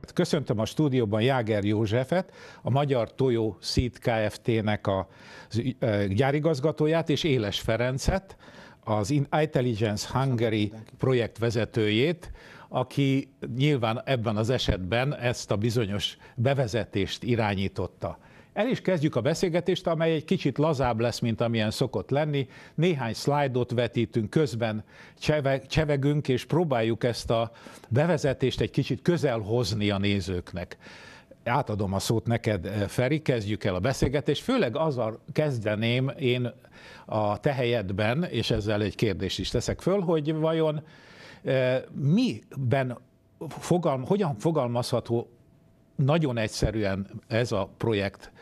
Hát köszöntöm a stúdióban Jáger Józsefet, a Magyar Tojó Seed Kft-nek a gyárigazgatóját, és Éles Ferencet, az Intelligence Hungary projektvezetőjét, aki nyilván ebben az esetben ezt a bizonyos bevezetést irányította. El is kezdjük a beszélgetést, amely egy kicsit lazább lesz, mint amilyen szokott lenni. Néhány szlájdot vetítünk, közben csevegünk, és próbáljuk ezt a bevezetést egy kicsit közel hozni a nézőknek. Átadom a szót neked, Feri, kezdjük el a beszélgetést. Főleg azzal kezdeném én a te helyedben, és ezzel egy kérdést is teszek föl, hogy vajon e, miben fogalm, hogyan fogalmazható nagyon egyszerűen ez a projekt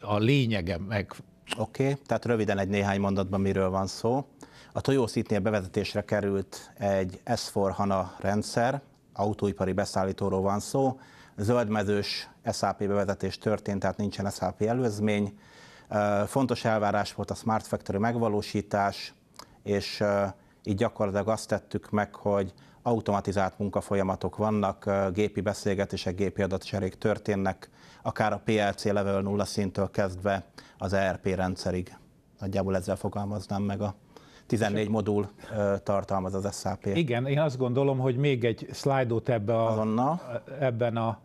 a lényege meg. Oké, okay, tehát röviden egy néhány mondatban miről van szó. A Toyota bevezetésre került egy s HANA rendszer, autóipari beszállítóról van szó, zöldmezős SAP bevezetés történt, tehát nincsen SAP előzmény. Fontos elvárás volt a Smart Factory megvalósítás, és így gyakorlatilag azt tettük meg, hogy automatizált munkafolyamatok vannak, gépi beszélgetések, gépi adatcserék történnek, akár a PLC level 0 szintől kezdve az ERP rendszerig. Nagyjából ezzel fogalmaznám meg a 14 modul tartalmaz az SAP. Igen, én azt gondolom, hogy még egy szlájdot ebbe a, Azonnal. ebben a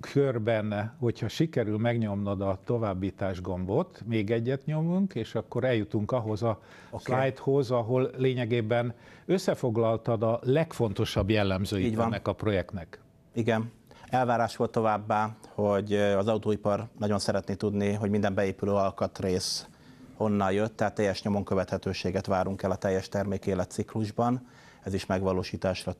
körben, hogyha sikerül megnyomnod a továbbítás gombot, még egyet nyomunk, és akkor eljutunk ahhoz a okay. slidehoz, ahol lényegében összefoglaltad a legfontosabb jellemzőit ennek a projektnek. Igen. Elvárás volt továbbá, hogy az autóipar nagyon szeretné tudni, hogy minden beépülő alkatrész honnan jött, tehát teljes nyomon követhetőséget várunk el a teljes termék életciklusban. Ez is megvalósításra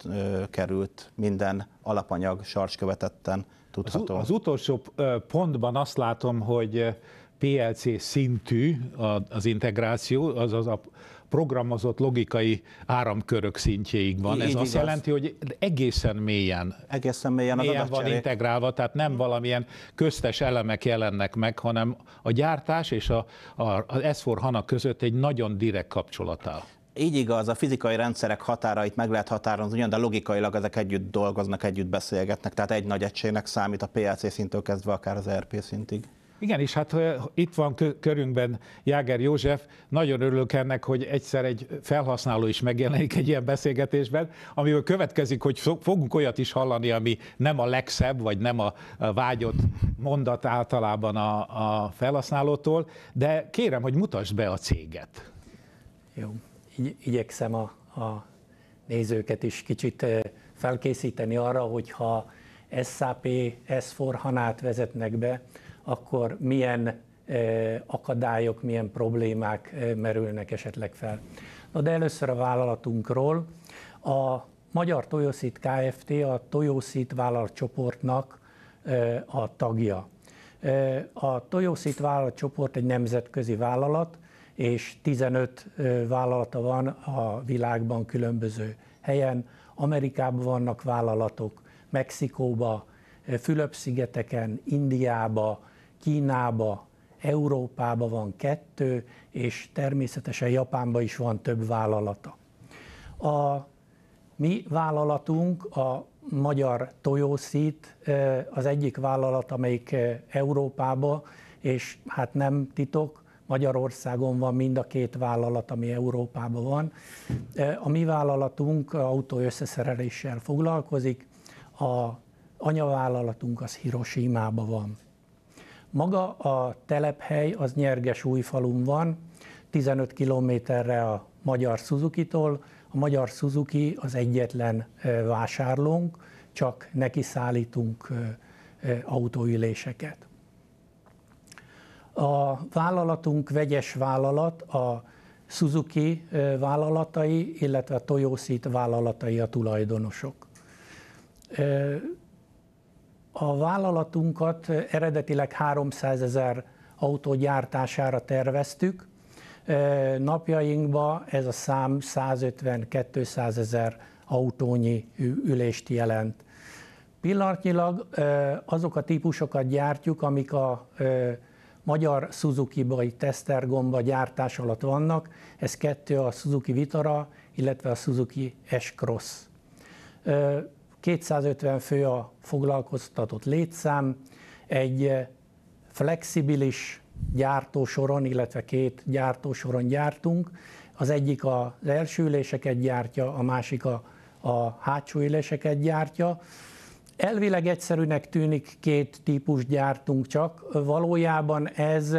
került, minden alapanyag sarcs követetten tudható. Az, az utolsó pontban azt látom, hogy PLC szintű az integráció, azaz a, programozott logikai áramkörök szintjéig van. Így, Ez így azt igaz. jelenti, hogy egészen mélyen, egészen mélyen, mélyen van integrálva, tehát nem valamilyen köztes elemek jelennek meg, hanem a gyártás és a, a, az S4 HANA között egy nagyon direkt kapcsolat áll. Így igaz, a fizikai rendszerek határait meg lehet határozni, de logikailag ezek együtt dolgoznak, együtt beszélgetnek, tehát egy nagy egységnek számít a PLC szintől kezdve akár az RP szintig. Igen, és hát itt van körünkben Jáger József, nagyon örülök ennek, hogy egyszer egy felhasználó is megjelenik egy ilyen beszélgetésben, amiből következik, hogy fogunk olyat is hallani, ami nem a legszebb, vagy nem a vágyott mondat általában a, a felhasználótól, de kérem, hogy mutasd be a céget. Jó, Igy- igyekszem a, a nézőket is kicsit felkészíteni arra, hogyha SAP S4 hanát vezetnek be, akkor milyen eh, akadályok, milyen problémák eh, merülnek esetleg fel. Na de először a vállalatunkról. A Magyar Toyoszit Kft. a Toyoszit vállalatcsoportnak eh, a tagja. A Toyoszit vállalatcsoport egy nemzetközi vállalat, és 15 vállalata van a világban különböző helyen. Amerikában vannak vállalatok, Mexikóba, Fülöp-szigeteken, Indiába, Kínába, Európába van kettő, és természetesen Japánba is van több vállalata. A mi vállalatunk, a magyar tojószít az egyik vállalat, amelyik Európába, és hát nem titok, Magyarországon van mind a két vállalat, ami Európában van. A mi vállalatunk összeszereléssel foglalkozik, a anyavállalatunk az Hiroshima-ban van. Maga a telephely az Nyerges újfalun van, 15 kilométerre a magyar Suzuki-tól. A magyar Suzuki az egyetlen vásárlónk, csak neki szállítunk autóüléseket. A vállalatunk vegyes vállalat, a Suzuki vállalatai, illetve a Toyosit vállalatai a tulajdonosok. A vállalatunkat eredetileg 300 ezer autó gyártására terveztük, napjainkban ez a szám 150-200 ezer autónyi ülést jelent. Pillanatnyilag azok a típusokat gyártjuk, amik a magyar Suzuki-bai tesztergomba gyártás alatt vannak, ez kettő a Suzuki Vitara, illetve a Suzuki S-Cross. 250 fő a foglalkoztatott létszám, egy eh, flexibilis gyártósoron, illetve két gyártósoron gyártunk. Az egyik az első üléseket gyártja, a másik a, a hátsó üléseket gyártja. Elvileg egyszerűnek tűnik két típus gyártunk csak, valójában ez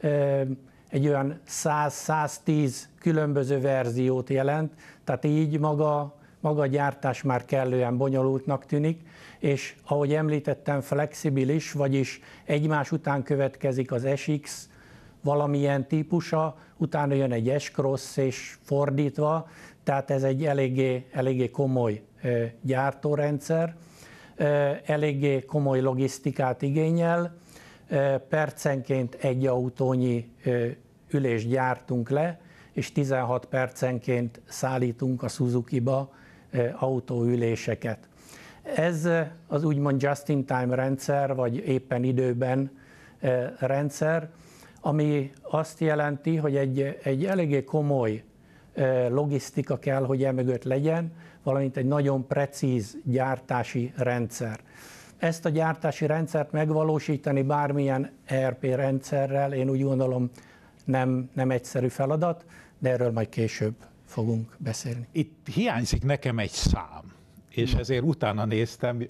eh, egy olyan 100-110 különböző verziót jelent, tehát így maga maga a gyártás már kellően bonyolultnak tűnik, és ahogy említettem, flexibilis, vagyis egymás után következik az SX valamilyen típusa, utána jön egy S-Cross és fordítva, tehát ez egy eléggé, eléggé komoly gyártórendszer, eléggé komoly logisztikát igényel, percenként egy autónyi ülést gyártunk le, és 16 percenként szállítunk a Suzuki-ba autóüléseket. Ez az úgymond just-in-time rendszer, vagy éppen időben rendszer, ami azt jelenti, hogy egy, egy eléggé komoly logisztika kell, hogy emögött legyen, valamint egy nagyon precíz gyártási rendszer. Ezt a gyártási rendszert megvalósítani bármilyen ERP rendszerrel, én úgy gondolom, nem, nem egyszerű feladat, de erről majd később fogunk beszélni. Itt hiányzik nekem egy szám, és ezért utána néztem,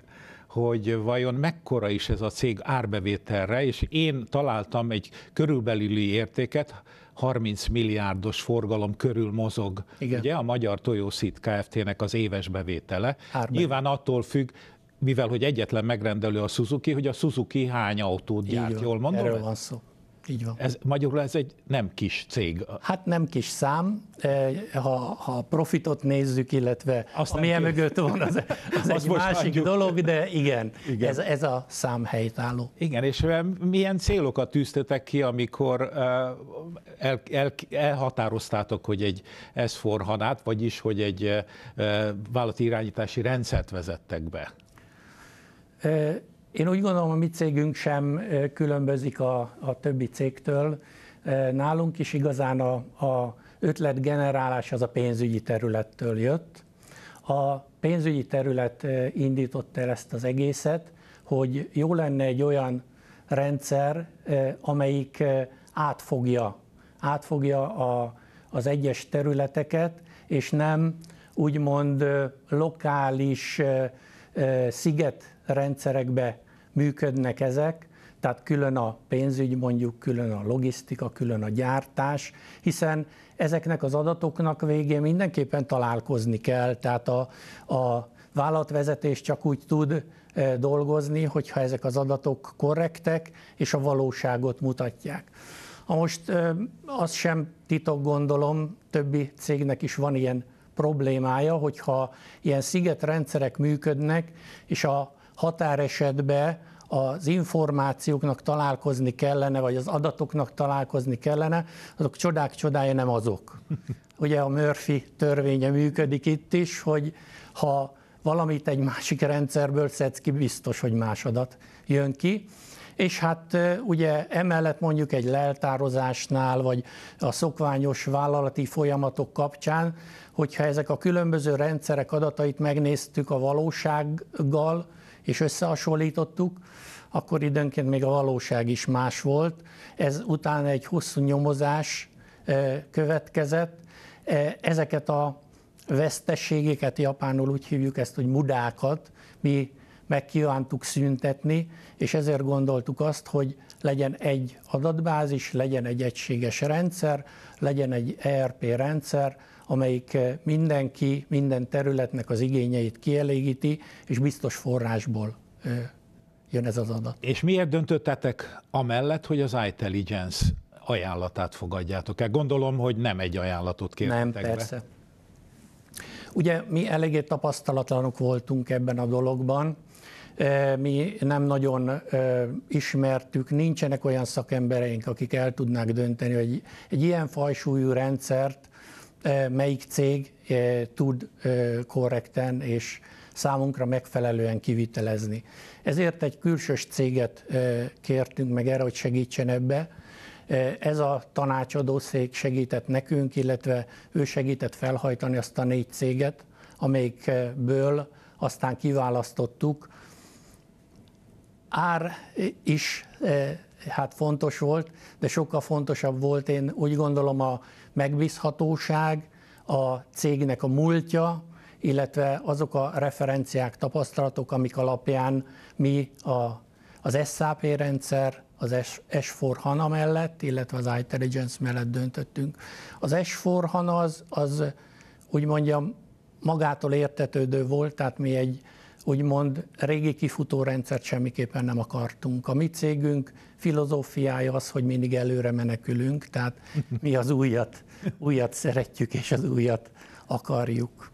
hogy vajon mekkora is ez a cég árbevételre, és én találtam egy körülbelüli értéket, 30 milliárdos forgalom körül mozog Igen. ugye a Magyar Toyosit Kft-nek az éves bevétele. Árbevétel. Nyilván attól függ, mivel hogy egyetlen megrendelő a Suzuki, hogy a Suzuki hány autót gyárt, jól mondom? Erről van szó. Így van. Ez, magyarul ez egy nem kis cég. Hát nem kis szám, ha, ha profitot nézzük, illetve Azt ami e mögött van, az, az, egy most másik adjuk. dolog, de igen, igen. Ez, ez a szám helytálló. Igen, és milyen célokat tűztetek ki, amikor el, el, elhatároztátok, hogy egy s forhanát, vagyis, hogy egy vállalati irányítási rendszert vezettek be? E én úgy gondolom, a mi cégünk sem különbözik a, a többi cégtől. Nálunk is igazán a, a generálás az a pénzügyi területtől jött. A pénzügyi terület indította el ezt az egészet, hogy jó lenne egy olyan rendszer, amelyik átfogja, átfogja a, az egyes területeket, és nem úgymond lokális szigetrendszerekbe működnek ezek, tehát külön a pénzügy, mondjuk külön a logisztika, külön a gyártás, hiszen ezeknek az adatoknak végén mindenképpen találkozni kell, tehát a, a vállalatvezetés csak úgy tud e, dolgozni, hogyha ezek az adatok korrektek és a valóságot mutatják. Ha most e, azt sem titok gondolom, többi cégnek is van ilyen problémája, hogyha ilyen szigetrendszerek működnek, és a határesetbe az információknak találkozni kellene, vagy az adatoknak találkozni kellene, azok csodák csodája nem azok. Ugye a Murphy törvénye működik itt is, hogy ha valamit egy másik rendszerből szedsz ki, biztos, hogy más adat jön ki. És hát ugye emellett mondjuk egy leltározásnál, vagy a szokványos vállalati folyamatok kapcsán, hogyha ezek a különböző rendszerek adatait megnéztük a valósággal, és összehasonlítottuk, akkor időnként még a valóság is más volt. Ez utána egy hosszú nyomozás következett. Ezeket a veszteségeket, japánul úgy hívjuk ezt, hogy mudákat, mi meg kívántuk szüntetni, és ezért gondoltuk azt, hogy legyen egy adatbázis, legyen egy egységes rendszer, legyen egy ERP rendszer, amelyik eh, mindenki, minden területnek az igényeit kielégíti, és biztos forrásból eh, jön ez az adat. És miért döntöttetek amellett, hogy az iTelligence ajánlatát fogadjátok el? Gondolom, hogy nem egy ajánlatot kértetek Nem, persze. Be. Ugye mi eléggé tapasztalatlanok voltunk ebben a dologban, eh, mi nem nagyon ismertük, nincsenek olyan szakembereink, akik el tudnák dönteni, hogy egy ilyen fajsúlyú rendszert E, melyik cég e, tud e, korrekten és számunkra megfelelően kivitelezni. Ezért egy külsős céget kértünk meg erre, hogy segítsen ebbe. Ez a tanácsadó szék segített nekünk, illetve ő segített felhajtani azt a négy céget, amelyikből aztán kiválasztottuk. Ár is hát fontos volt, de sokkal fontosabb volt én úgy gondolom a megbízhatóság, a cégnek a múltja, illetve azok a referenciák, tapasztalatok, amik alapján mi a, az SAP rendszer, az S4 HANA mellett, illetve az iTelligence mellett döntöttünk. Az S4 HANA az, az úgy mondjam, magától értetődő volt, tehát mi egy úgymond régi kifutó rendszert semmiképpen nem akartunk. A mi cégünk filozófiája az, hogy mindig előre menekülünk, tehát mi az újat újat szeretjük, és az újat akarjuk.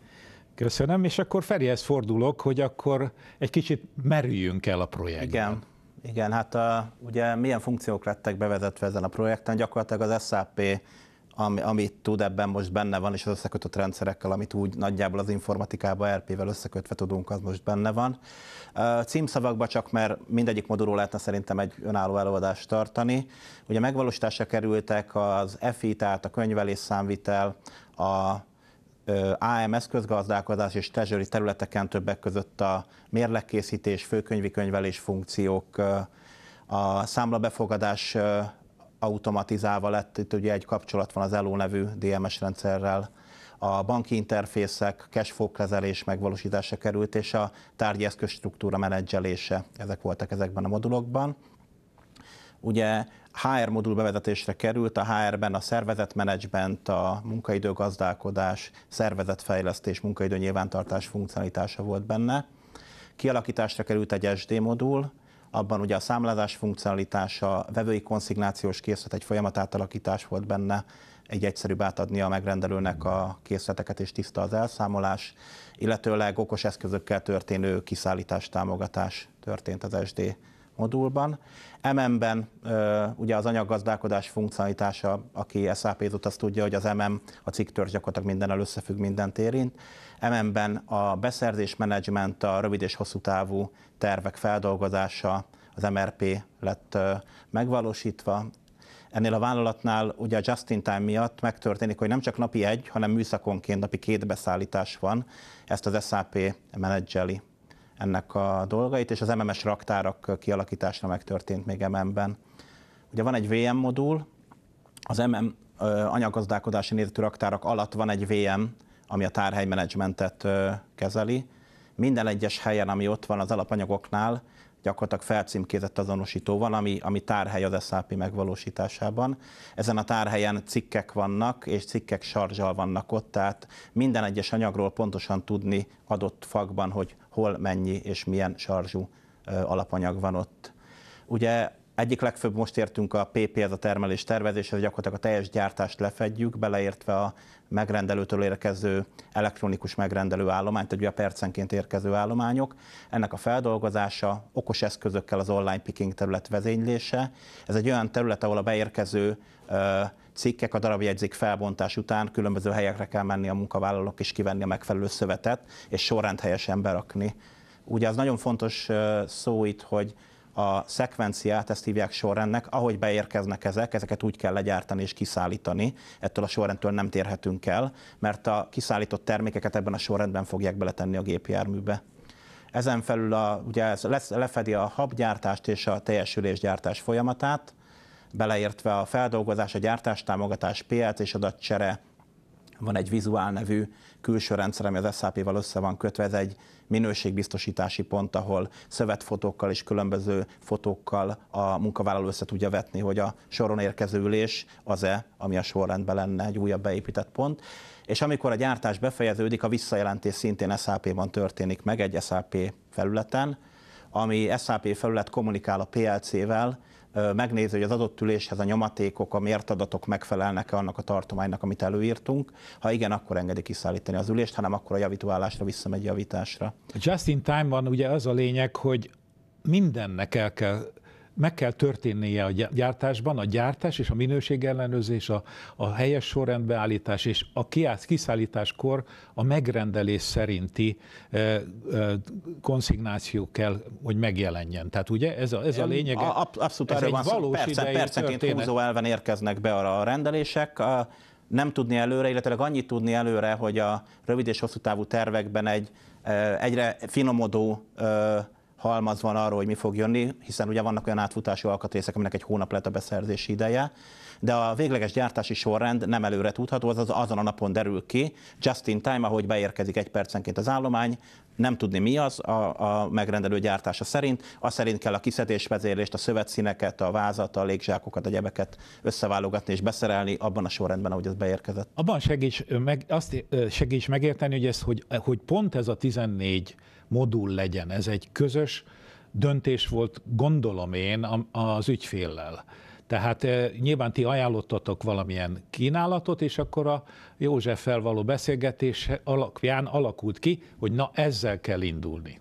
Köszönöm, és akkor Ferihez fordulok, hogy akkor egy kicsit merüljünk el a projektben. Igen, igen hát a, ugye milyen funkciók lettek bevezetve ezen a projekten, gyakorlatilag az SAP ami, amit tud, ebben most benne van, és az összekötött rendszerekkel, amit úgy nagyjából az informatikában RP-vel összekötve tudunk, az most benne van. Címszavakba csak, mert mindegyik modulról lehetne szerintem egy önálló előadást tartani. Ugye megvalósításra kerültek az FI, tehát a könyvelés számvitel, a AMS közgazdálkodás és treasury e területeken többek között a mérlegkészítés, főkönyvi könyvelés funkciók, a számlabefogadás automatizálva lett, itt ugye egy kapcsolat van az ELO nevű DMS rendszerrel, a banki interfészek, cashflow kezelés megvalósítása került, és a tárgyi eszköz struktúra menedzselése, ezek voltak ezekben a modulokban. Ugye HR modul bevezetésre került, a HR-ben a szervezetmenedzsment, a munkaidőgazdálkodás, szervezetfejlesztés, munkaidő nyilvántartás funkcionalitása volt benne. Kialakításra került egy SD modul, abban ugye a számlázás funkcionalitása, vevői konszignációs készlet egy folyamat átalakítás volt benne, egy egyszerűbb átadni a megrendelőnek a készleteket, és tiszta az elszámolás, illetőleg okos eszközökkel történő kiszállítás támogatás történt az SD modulban. MM-ben ugye az anyaggazdálkodás funkcionalitása, aki sap t azt tudja, hogy az MM, a cikktörzs gyakorlatilag minden összefügg, mindent érint mm ben a beszerzés menedzsment, a rövid és hosszú távú tervek feldolgozása, az MRP lett megvalósítva. Ennél a vállalatnál ugye a just-in-time miatt megtörténik, hogy nem csak napi egy, hanem műszakonként napi két beszállítás van, ezt az SAP menedzseli ennek a dolgait, és az MMS raktárak kialakítása megtörtént még MM-ben. Ugye van egy VM modul, az MM anyaggazdálkodási nézetű raktárak alatt van egy VM ami a tárhelymenedzsmentet kezeli. Minden egyes helyen, ami ott van az alapanyagoknál, gyakorlatilag felcímkézett azonosító van, ami, ami tárhely az SAP megvalósításában. Ezen a tárhelyen cikkek vannak, és cikkek sarzsal vannak ott, tehát minden egyes anyagról pontosan tudni adott fakban, hogy hol mennyi és milyen sarzsú alapanyag van ott. Ugye egyik legfőbb most értünk a PP, ez a termelés ez gyakorlatilag a teljes gyártást lefedjük, beleértve a megrendelőtől érkező elektronikus megrendelő állományt, ugye a percenként érkező állományok. Ennek a feldolgozása, okos eszközökkel az online picking terület vezénylése. Ez egy olyan terület, ahol a beérkező cikkek a darabjegyzék felbontás után különböző helyekre kell menni a munkavállalók és kivenni a megfelelő szövetet, és sorrend helyesen berakni. Ugye az nagyon fontos szó itt, hogy a szekvenciát, ezt hívják sorrendnek, ahogy beérkeznek ezek, ezeket úgy kell legyártani és kiszállítani, ettől a sorrendtől nem térhetünk el, mert a kiszállított termékeket ebben a sorrendben fogják beletenni a gépjárműbe. Ezen felül a, ugye ez lesz, lefedi a habgyártást és a teljesülésgyártás folyamatát, beleértve a feldolgozás, a gyártás, támogatás, piac és adatcsere, van egy vizuál nevű külső rendszer, ami az SAP-val össze van kötve, ez egy minőségbiztosítási pont, ahol szövetfotókkal és különböző fotókkal a munkavállaló össze tudja vetni, hogy a soron érkező ülés az-e, ami a sorrendben lenne egy újabb beépített pont. És amikor a gyártás befejeződik, a visszajelentés szintén SAP-ban történik meg, egy SAP felületen, ami SAP felület kommunikál a PLC-vel, megnézi, hogy az adott üléshez a nyomatékok, a mértadatok megfelelnek-e annak a tartománynak, amit előírtunk. Ha igen, akkor engedi kiszállítani az ülést, hanem akkor a javítóállásra visszamegy javításra. A just in time van ugye az a lényeg, hogy mindennek el kell meg kell történnie a gyártásban, a gyártás és a minőségellenőrzés, a, a helyes sorrendbeállítás és a kiszállításkor a megrendelés szerinti e, e, konszignáció kell, hogy megjelenjen. Tehát ugye ez a, ez a lényeg. A, Abszolút ez erről van szó. Percen, percenként történet. húzó elven érkeznek be arra a rendelések. A, nem tudni előre, illetve annyit tudni előre, hogy a rövid és hosszú távú tervekben egy e, egyre finomodó e, halmaz van arról, hogy mi fog jönni, hiszen ugye vannak olyan átfutási alkatrészek, aminek egy hónap lett a beszerzési ideje, de a végleges gyártási sorrend nem előre tudható, az azon a napon derül ki, just in time, ahogy beérkezik egy percenként az állomány, nem tudni mi az a, a megrendelő gyártása szerint, az szerint kell a kiszedésvezérlést, a szövetszíneket, a vázat, a légzsákokat, a gyebeket összeválogatni és beszerelni abban a sorrendben, ahogy ez beérkezett. Abban segíts, meg, azt segíts megérteni, hogy, ez, hogy, hogy pont ez a 14 modul legyen. Ez egy közös döntés volt, gondolom én, az ügyféllel. Tehát e, nyilván ti ajánlottatok valamilyen kínálatot, és akkor a Józseffel való beszélgetés alapján alakult ki, hogy na ezzel kell indulni.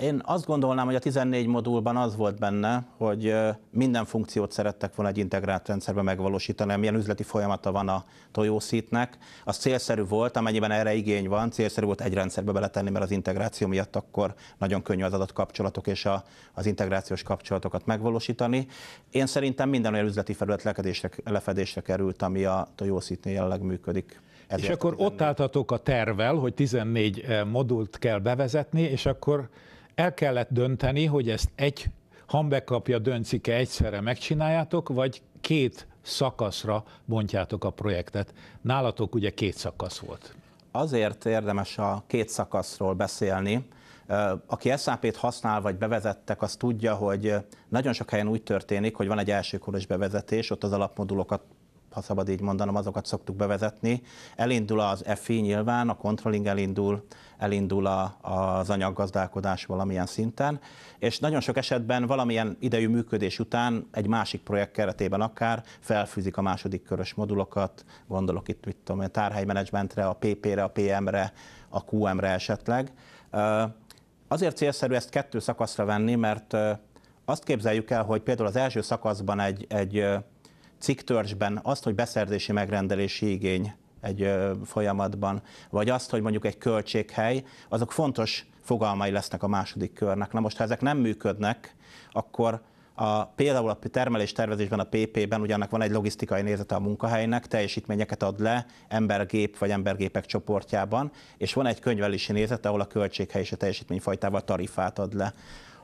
Én azt gondolnám, hogy a 14 modulban az volt benne, hogy minden funkciót szerettek volna egy integrált rendszerbe megvalósítani, Milyen üzleti folyamata van a tojószítnek. Az célszerű volt, amennyiben erre igény van, célszerű volt egy rendszerbe beletenni, mert az integráció miatt akkor nagyon könnyű az adatkapcsolatok és a, az integrációs kapcsolatokat megvalósítani. Én szerintem minden olyan üzleti felület lefedésre került, ami a tojószítnél jelenleg működik. Ezért és akkor ott álltatok a tervel, hogy 14 eh, modult kell bevezetni, és akkor el kellett dönteni, hogy ezt egy hambekapja döntszik-e egyszerre megcsináljátok, vagy két szakaszra bontjátok a projektet. Nálatok ugye két szakasz volt. Azért érdemes a két szakaszról beszélni. Aki SAP-t használ, vagy bevezettek, az tudja, hogy nagyon sok helyen úgy történik, hogy van egy elsőkoros bevezetés, ott az alapmodulokat ha szabad így mondanom, azokat szoktuk bevezetni. Elindul az FI nyilván, a controlling elindul, elindul a, az anyaggazdálkodás valamilyen szinten, és nagyon sok esetben valamilyen idejű működés után egy másik projekt keretében akár felfűzik a második körös modulokat, gondolok itt mit tudom, a tárhelymenedzsmentre, a PP-re, a PM-re, a QM-re esetleg. Azért célszerű ezt kettő szakaszra venni, mert azt képzeljük el, hogy például az első szakaszban egy, egy cikktörzsben azt, hogy beszerzési megrendelési igény egy folyamatban, vagy azt, hogy mondjuk egy költséghely, azok fontos fogalmai lesznek a második körnek. Na most, ha ezek nem működnek, akkor a, például a termelés tervezésben, a PP-ben ugyanak van egy logisztikai nézete a munkahelynek, teljesítményeket ad le embergép vagy embergépek csoportjában, és van egy könyvelési nézete, ahol a költséghely és a teljesítményfajtával tarifát ad le.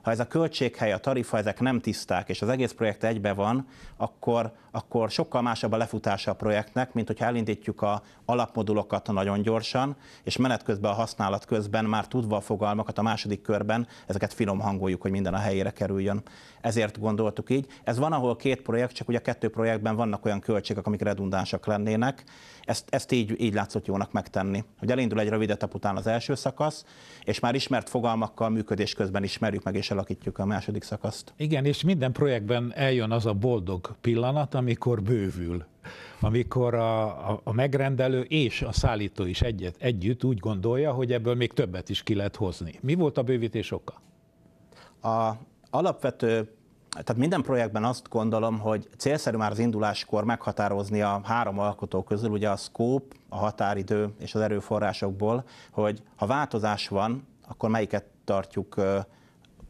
Ha ez a költséghely, a tarifa, ezek nem tiszták, és az egész projekt egybe van, akkor akkor sokkal másabb a lefutása a projektnek, mint hogyha elindítjuk a alapmodulokat nagyon gyorsan, és menet közben a használat közben már tudva a fogalmakat a második körben, ezeket finom hangoljuk, hogy minden a helyére kerüljön. Ezért gondoltuk így. Ez van, ahol két projekt, csak ugye a kettő projektben vannak olyan költségek, amik redundánsak lennének. Ezt, ezt így, így látszott jónak megtenni. Hogy elindul egy rövid etap után az első szakasz, és már ismert fogalmakkal működés közben ismerjük meg és alakítjuk a második szakaszt. Igen, és minden projektben eljön az a boldog pillanat, amikor bővül. Amikor a, a, a megrendelő és a szállító is egyet, együtt úgy gondolja, hogy ebből még többet is ki lehet hozni. Mi volt a bővítés oka? A alapvető tehát minden projektben azt gondolom, hogy célszerű már az induláskor meghatározni a három alkotó közül, ugye a szkóp, a határidő és az erőforrásokból, hogy ha változás van, akkor melyiket tartjuk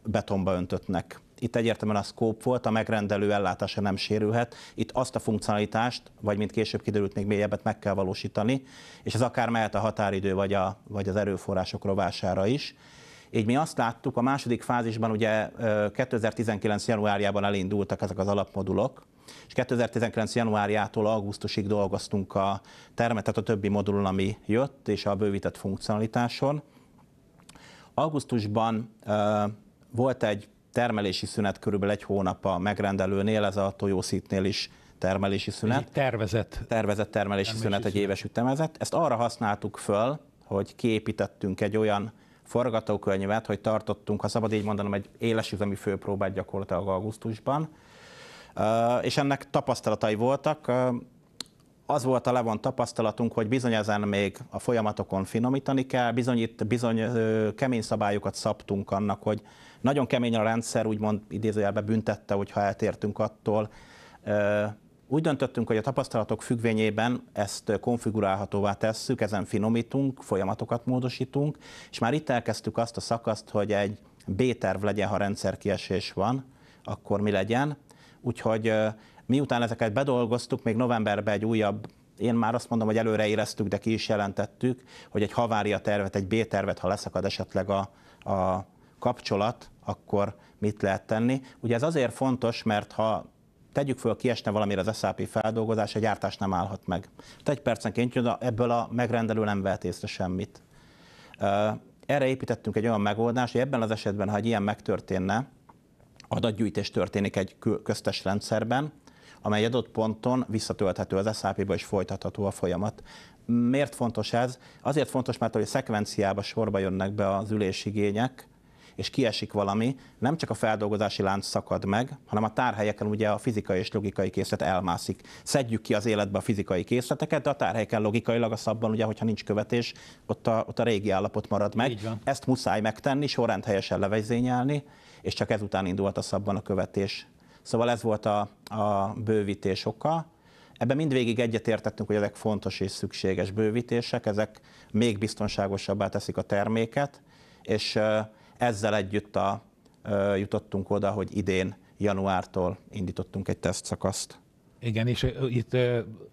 betonba öntöttnek. Itt egyértelműen a szkóp volt, a megrendelő ellátása nem sérülhet. Itt azt a funkcionalitást, vagy mint később kiderült, még mélyebbet meg kell valósítani, és ez akár mehet a határidő, vagy, a, vagy az erőforrások rovására is. Így mi azt láttuk, a második fázisban ugye 2019. januárjában elindultak ezek az alapmodulok, és 2019. januárjától augusztusig dolgoztunk a termet, tehát a többi modulon, ami jött, és a bővített funkcionalitáson. Augusztusban uh, volt egy termelési szünet körülbelül egy hónap a megrendelőnél, ez a tojószítnél is termelési szünet. Egy tervezett. Tervezett termelési, termelési szünet, szünet, egy éves ütemezett. Ezt arra használtuk föl, hogy kiépítettünk egy olyan forgatókönyvet, hogy tartottunk, ha szabad így mondanom, egy élesüzemi főpróbát gyakorlatilag augusztusban, és ennek tapasztalatai voltak. Az volt a levon tapasztalatunk, hogy bizony ezen még a folyamatokon finomítani kell, bizony itt bizony kemény szabályokat szabtunk annak, hogy nagyon kemény a rendszer, úgymond idézőjelbe büntette, hogyha eltértünk attól. Úgy döntöttünk, hogy a tapasztalatok függvényében ezt konfigurálhatóvá tesszük, ezen finomítunk, folyamatokat módosítunk, és már itt elkezdtük azt a szakaszt, hogy egy B-terv legyen, ha rendszerkiesés van, akkor mi legyen. Úgyhogy miután ezeket bedolgoztuk, még novemberben egy újabb én már azt mondom, hogy előre éreztük, de ki is jelentettük, hogy egy havária tervet, egy B-tervet, ha leszakad esetleg a, a kapcsolat, akkor mit lehet tenni. Ugye ez azért fontos, mert ha tegyük föl, kiesne valamire az SAP feldolgozás, a gyártás nem állhat meg. Tehát egy percenként jön, ebből a megrendelő nem vehet észre semmit. Erre építettünk egy olyan megoldást, hogy ebben az esetben, ha egy ilyen megtörténne, adatgyűjtés történik egy köztes rendszerben, amely adott ponton visszatölthető az SAP-ba és folytatható a folyamat. Miért fontos ez? Azért fontos, mert hogy a szekvenciába sorba jönnek be az ülésigények, és kiesik valami, nem csak a feldolgozási lánc szakad meg, hanem a tárhelyeken ugye a fizikai és logikai készlet elmászik. Szedjük ki az életbe a fizikai készleteket, de a tárhelyeken logikailag a szabban, ugye, hogyha nincs követés, ott a, ott a régi állapot marad meg. Ezt muszáj megtenni, sorrend helyesen levezényelni, és csak ezután indult a szabban a követés. Szóval ez volt a, a bővítés oka. Ebben mindvégig egyetértettünk, hogy ezek fontos és szükséges bővítések, ezek még biztonságosabbá teszik a terméket, és ezzel együtt a, jutottunk oda, hogy idén januártól indítottunk egy tesztszakaszt. Igen, és itt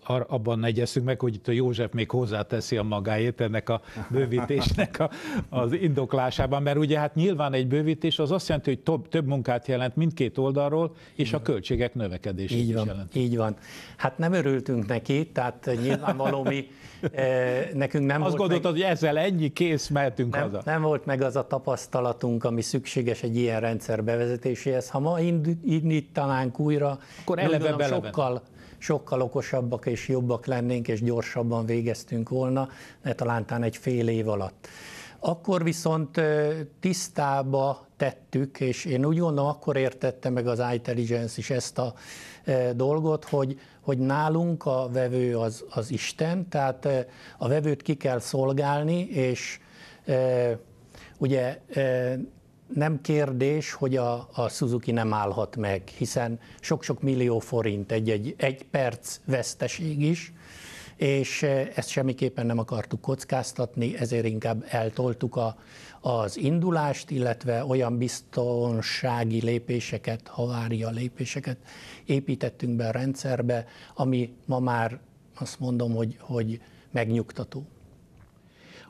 abban egyeztünk meg, hogy itt a József még hozzáteszi a magáét ennek a bővítésnek a, az indoklásában, mert ugye hát nyilván egy bővítés az azt jelenti, hogy több, több munkát jelent mindkét oldalról, és a költségek növekedését így van, is jelent. Így van. Hát nem örültünk neki, tehát nyilvánvaló mi nekünk nem azt volt gondoltad, meg, hogy ezzel ennyi, kész, mehetünk nem, haza. Nem volt meg az a tapasztalatunk, ami szükséges egy ilyen rendszer bevezetéséhez. Ha ma indítanánk újra, Akkor eleve sokkal sokkal okosabbak és jobbak lennénk, és gyorsabban végeztünk volna, de talántán egy fél év alatt. Akkor viszont tisztába tettük, és én úgy gondolom, akkor értette meg az iTelligence is ezt a dolgot, hogy, hogy nálunk a vevő az, az Isten, tehát a vevőt ki kell szolgálni, és ugye nem kérdés, hogy a, a Suzuki nem állhat meg, hiszen sok-sok millió forint egy-egy egy perc veszteség is, és eh, ezt semmiképpen nem akartuk kockáztatni, ezért inkább eltoltuk a, az indulást, illetve olyan biztonsági lépéseket, havária lépéseket építettünk be a rendszerbe, ami ma már azt mondom, hogy, hogy megnyugtató.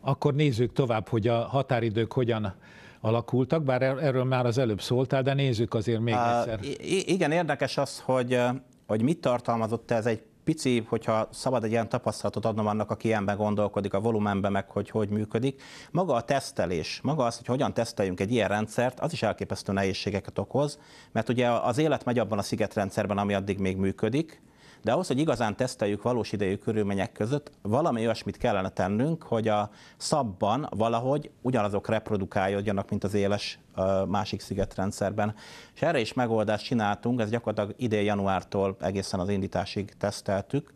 Akkor nézzük tovább, hogy a határidők hogyan alakultak, bár er-, erről már az előbb szóltál, de nézzük azért még egyszer. Igen, érdekes az, hogy, hogy mit tartalmazott ez egy pici, hogyha szabad egy ilyen tapasztalatot adnom annak, aki ilyenben gondolkodik, a volumenben, meg hogy hogy működik. Maga a tesztelés, maga az, hogy hogyan teszteljünk egy ilyen rendszert, az is elképesztő nehézségeket okoz, mert ugye az élet megy abban a szigetrendszerben, ami addig még működik, de ahhoz, hogy igazán teszteljük valós idejű körülmények között, valami olyasmit kellene tennünk, hogy a szabban valahogy ugyanazok reprodukáljanak, mint az éles másik szigetrendszerben. És erre is megoldást csináltunk, ez gyakorlatilag idén januártól egészen az indításig teszteltük.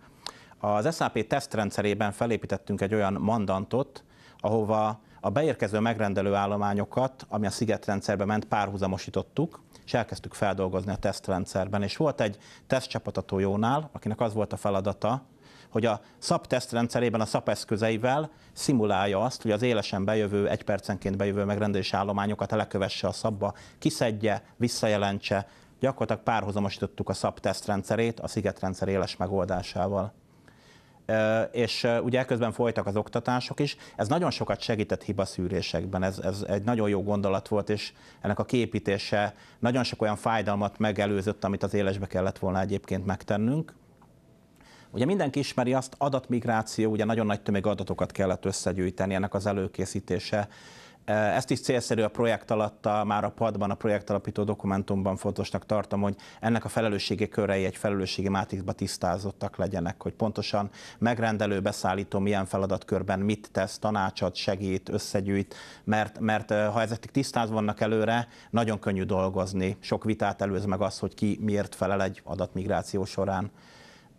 Az SAP tesztrendszerében felépítettünk egy olyan mandantot, ahova a beérkező megrendelő állományokat, ami a szigetrendszerbe ment, párhuzamosítottuk, és elkezdtük feldolgozni a tesztrendszerben. És volt egy tesztcsapat a Tojónál, akinek az volt a feladata, hogy a SAP tesztrendszerében a SAP eszközeivel szimulálja azt, hogy az élesen bejövő, egy percenként bejövő megrendelési állományokat elekövesse a szabba, kiszedje, visszajelentse. Gyakorlatilag párhuzamosítottuk a SAP tesztrendszerét a szigetrendszer éles megoldásával és ugye ekközben folytak az oktatások is. Ez nagyon sokat segített hibaszűrésekben, ez, ez egy nagyon jó gondolat volt, és ennek a képítése nagyon sok olyan fájdalmat megelőzött, amit az élesbe kellett volna egyébként megtennünk. Ugye mindenki ismeri azt, adatmigráció, ugye nagyon nagy tömeg adatokat kellett összegyűjteni, ennek az előkészítése ezt is célszerű a projekt alatt, a, már a padban, a projekt alapító dokumentumban fontosnak tartom, hogy ennek a felelősségi körei egy felelősségi mátrixba tisztázottak legyenek, hogy pontosan megrendelő, beszállító milyen feladatkörben mit tesz, tanácsad, segít, összegyűjt, mert, mert ha ezek tisztázva vannak előre, nagyon könnyű dolgozni. Sok vitát előz meg az, hogy ki miért felel egy adatmigráció során.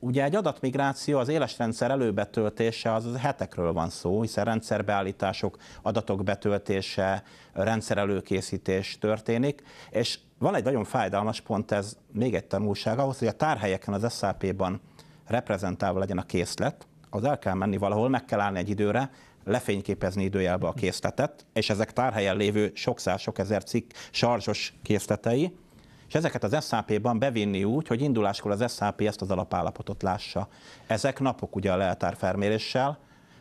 Ugye egy adatmigráció, az éles rendszer előbetöltése az, az hetekről van szó, hiszen rendszerbeállítások, adatok betöltése, rendszer előkészítés történik, és van egy nagyon fájdalmas pont, ez még egy tanulság, ahhoz, hogy a tárhelyeken az SAP-ban reprezentálva legyen a készlet, az el kell menni valahol, meg kell állni egy időre, lefényképezni időjelbe a készletet, és ezek tárhelyen lévő sok száz, sok ezer cikk sarzsos készletei, és ezeket az SAP-ban bevinni úgy, hogy induláskor az SAP ezt az alapállapotot lássa. Ezek napok ugye a felméréssel,